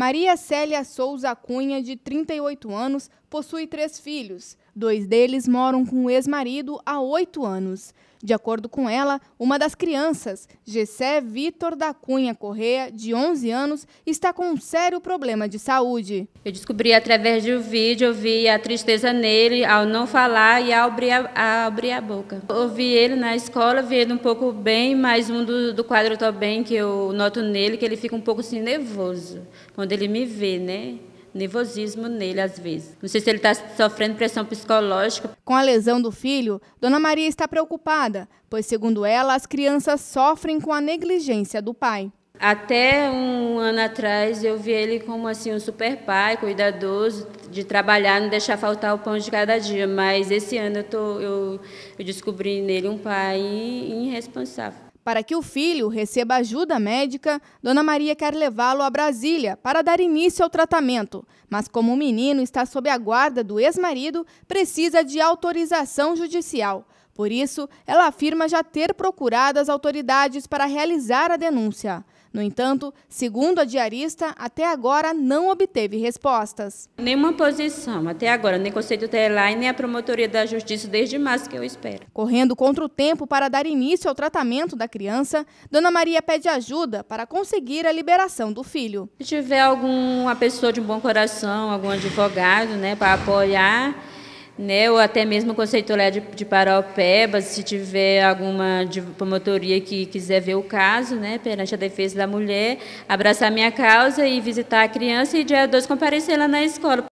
Maria Célia Souza Cunha, de 38 anos, possui três filhos: Dois deles moram com o ex-marido há oito anos. De acordo com ela, uma das crianças, Gessé Vitor da Cunha Correia, de 11 anos, está com um sério problema de saúde. Eu descobri através de um vídeo, eu vi a tristeza nele ao não falar e ao abrir a, a abrir a boca. Eu vi ele na escola, vi ele um pouco bem, mas um do, do quadro também tá que eu noto nele, que ele fica um pouco assim nervoso quando ele me vê, né? nervosismo nele às vezes. Não sei se ele está sofrendo pressão psicológica. Com a lesão do filho, Dona Maria está preocupada, pois, segundo ela, as crianças sofrem com a negligência do pai. Até um ano atrás eu vi ele como assim um super pai, cuidadoso, de trabalhar, não deixar faltar o pão de cada dia. Mas esse ano eu, tô, eu, eu descobri nele um pai irresponsável. Para que o filho receba ajuda médica, Dona Maria quer levá-lo a Brasília para dar início ao tratamento. Mas, como o menino está sob a guarda do ex-marido, precisa de autorização judicial. Por isso, ela afirma já ter procurado as autoridades para realizar a denúncia. No entanto, segundo a diarista, até agora não obteve respostas. Nenhuma posição, até agora, nem Conselho Tutelar e nem a Promotoria da Justiça, desde março que eu espero. Correndo contra o tempo para dar início ao tratamento da criança, Dona Maria pede ajuda para conseguir a liberação do filho. Se tiver alguma pessoa de bom coração, algum advogado, né, para apoiar, né, ou até mesmo conceituar de, de Paraopeba, se tiver alguma promotoria que quiser ver o caso, né, perante a defesa da mulher, abraçar minha causa e visitar a criança e dia 2 comparecer lá na escola